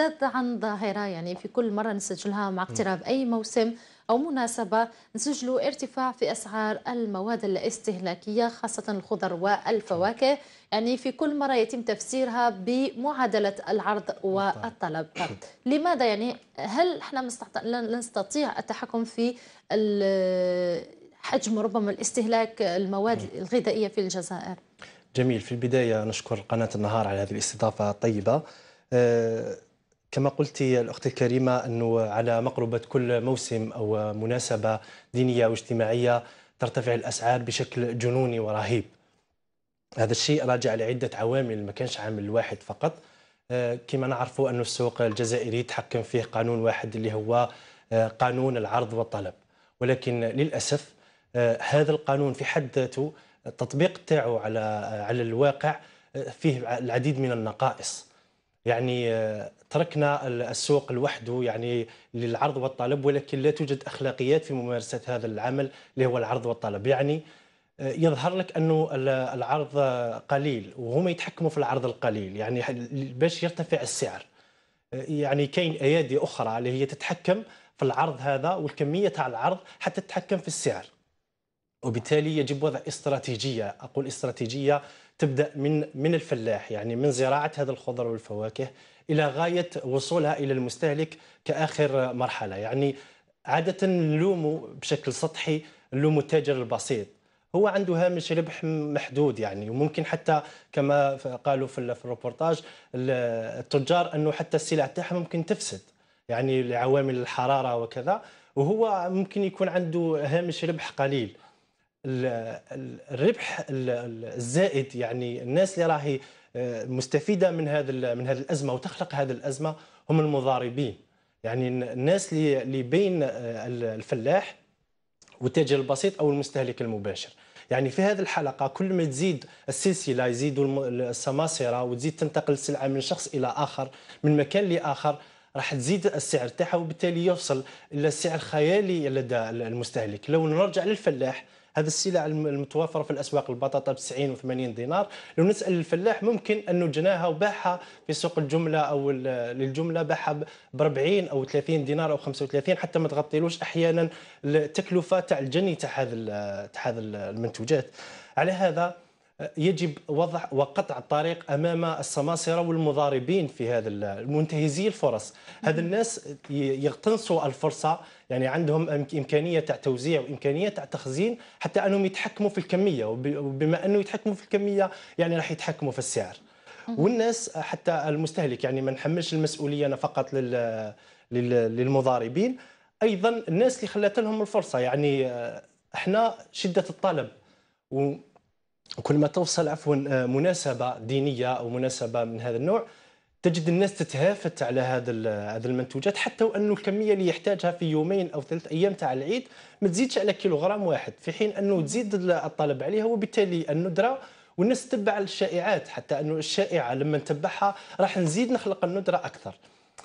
نتحدث عن ظاهرة يعني في كل مرة نسجلها مع اقتراب أي موسم أو مناسبة نسجل ارتفاع في أسعار المواد الاستهلاكية خاصة الخضر والفواكه يعني في كل مرة يتم تفسيرها بمعادلة العرض والطلب لماذا يعني هل احنا لا نستطيع التحكم في حجم ربما الاستهلاك المواد الغذائية في الجزائر جميل في البداية نشكر قناة النهار على هذه الاستضافة الطيبة آه، كما قلت الأخت الكريمة أنه على مقربة كل موسم أو مناسبة دينية واجتماعية ترتفع الأسعار بشكل جنوني ورهيب هذا الشيء راجع لعدة عوامل ما كانش عامل واحد فقط آه، كما نعرفوا أن السوق الجزائري تحكم فيه قانون واحد اللي هو آه، قانون العرض والطلب ولكن للأسف آه، هذا القانون في حد ذاته التطبيق تاعه على على الواقع فيه العديد من النقائص يعني آه، تركنا السوق لوحده يعني للعرض والطلب ولكن لا توجد اخلاقيات في ممارسه هذا العمل اللي هو العرض والطلب يعني آه، يظهر لك انه العرض قليل وهم يتحكموا في العرض القليل يعني باش يرتفع السعر آه، يعني كاين ايادي اخرى اللي هي تتحكم في العرض هذا والكميه تاع العرض حتى تتحكم في السعر وبالتالي يجب وضع استراتيجيه اقول استراتيجيه تبدا من من الفلاح يعني من زراعه هذا الخضر والفواكه الى غايه وصولها الى المستهلك كاخر مرحله يعني عاده نلوموا بشكل سطحي نلوموا التاجر البسيط هو عنده هامش ربح محدود يعني وممكن حتى كما قالوا في الروبورتاج التجار انه حتى السلع تاعها ممكن تفسد يعني لعوامل الحراره وكذا وهو ممكن يكون عنده هامش ربح قليل الربح الزائد يعني الناس اللي راهي آه، مستفيده من هذا من هذه الازمه وتخلق هذه الازمه هم المضاربين يعني الناس اللي بين آه، الفلاح والتاجر البسيط او المستهلك المباشر يعني في هذه الحلقه كل ما تزيد السلسله يزيدوا السماسره وتزيد تنتقل السلعه من شخص الى اخر من مكان لاخر راح تزيد السعر تاعها وبالتالي يوصل الى السعر خيالي لدى المستهلك لو نرجع للفلاح هذه السلع المتوفره في الاسواق البطاطا ب 90 و 80 دينار لو نسال الفلاح ممكن انه جناها وباعها في سوق الجمله او للجمله باعها ب 40 او 30 دينار او 35 حتى ما تغطيلوش احيانا التكلفه تاع الجني تاع هذا تاع هذا المنتوجات على هذا يجب وضع وقطع الطريق امام السماسره والمضاربين في هذا المنتهزي الفرص هذا الناس يغتنصوا الفرصه يعني عندهم امكانيه تاع توزيع وامكانيه تاع تخزين حتى انهم يتحكموا في الكميه وبما انه يتحكموا في الكميه يعني راح يتحكموا في السعر والناس حتى المستهلك يعني ما نحملش المسؤوليه فقط للمضاربين ايضا الناس اللي خلات لهم الفرصه يعني آه، احنا شده الطلب وكل ما توصل عفوا آه، مناسبه دينيه او مناسبه من هذا النوع تجد الناس تتهافت على هذا هذا المنتوجات حتى وانه الكميه اللي يحتاجها في يومين او ثلاث ايام تاع العيد ما تزيدش على كيلوغرام واحد في حين انه تزيد الطلب عليها وبالتالي الندره والناس تتبع الشائعات حتى انه الشائعه لما نتبعها راح نزيد نخلق الندره اكثر